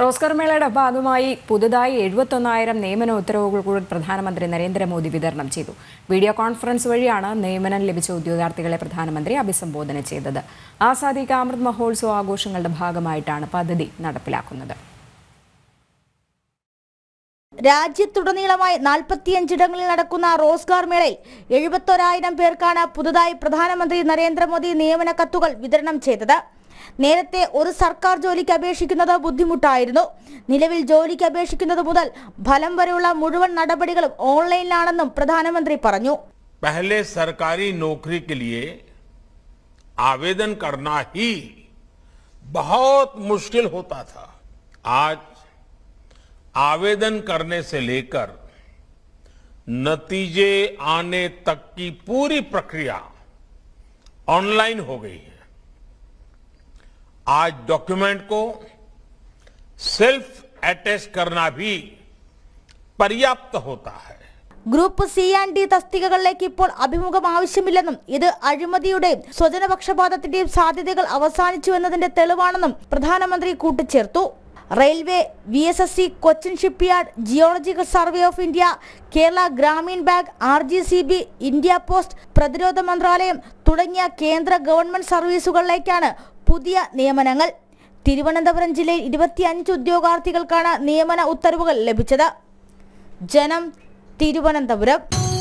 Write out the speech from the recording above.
റോസ്കർ മേളയുടെ ഭാഗമായി പുതുതായി എഴുപത്തൊന്നായിരം നിയമന ഉത്തരവുകൾ കൂടി പ്രധാനമന്ത്രി നരേന്ദ്രമോദി വിതരണം ചെയ്തു വീഡിയോ കോൺഫറൻസ് വഴിയാണ് നിയമനം ലഭിച്ച ഉദ്യോഗാർത്ഥികളെ പ്രധാനമന്ത്രി അഭിസംബോധന ചെയ്തത് ആസാദി കാമൃത് മഹോത്സവ ആഘോഷങ്ങളുടെ ഭാഗമായിട്ടാണ് പദ്ധതി നടപ്പിലാക്കുന്നത് രാജ്യത്തുടനീളമായി നാൽപ്പത്തിയഞ്ചിടങ്ങളിൽ നടക്കുന്ന റോസ്ഗാർ മേളയിൽ എഴുപത്തൊരായിരം പേർക്കാണ് പുതുതായി പ്രധാനമന്ത്രി നരേന്ദ്രമോദി നിയമന കത്തുകൾ വിതരണം ചെയ്തത് നേരത്തെ ഒരു സർക്കാർ ജോലിക്ക് അപേക്ഷിക്കണത ബുദ്ധിമുട്ടായിരുന്നു നിലവിൽ ജോലിക്ക് അപേക്ഷിക്കണത മുതൽ ഫലംവരെയുള്ള മുഴുവൻ നടപടികളെയും ഓൺലൈനിലാണെന്നും പ്രധാനമന്ത്രി പറഞ്ഞു पहिले સરકારી નોકરી के लिए आवेदन करना ही बहुत मुश्किल होता था आज आवेदन करने से लेकर नतीजे आने तक की पूरी प्रक्रिया ऑनलाइन हो गई है आज डॉक्यूमेंट को सेल्फ अटैच करना भी पर्याप्त होता है ഗ്രൂപ്പ് സി ആൻഡ് ഡി തസ്തികകളിലേക്ക് ഇപ്പോൾ അഭിമുഖം ആവശ്യമില്ലെന്നും ഇത് അഴിമതിയുടെയും സ്വജനപക്ഷപാതത്തിന്റെയും സാധ്യതകൾ അവസാനിച്ചു എന്നതിന്റെ തെളിവാണെന്നും പ്രധാനമന്ത്രി കൂട്ടിച്ചേർത്തു railway V S S C Cochin shipyard geological survey of India Kerala Gramin bank R G C B India post പ്രതിരോധ മന്ത്രാലയം തുടങ്ങിയ കേന്ദ്ര ഗവൺമെന്റ് സർവീസുകളിലേക്കാണ് പുതിയ നിയമനങ്ങൾ തിരുവനന്തപുരം ജില്ലയിൽ ഇരുപത്തിയഞ്ച് ഉദ്യോഗാർത്ഥികൾക്കാണ് നിയമന ഉത്തരവുകൾ ലഭിച്ചത് ജനം തിരുവനന്തപുരം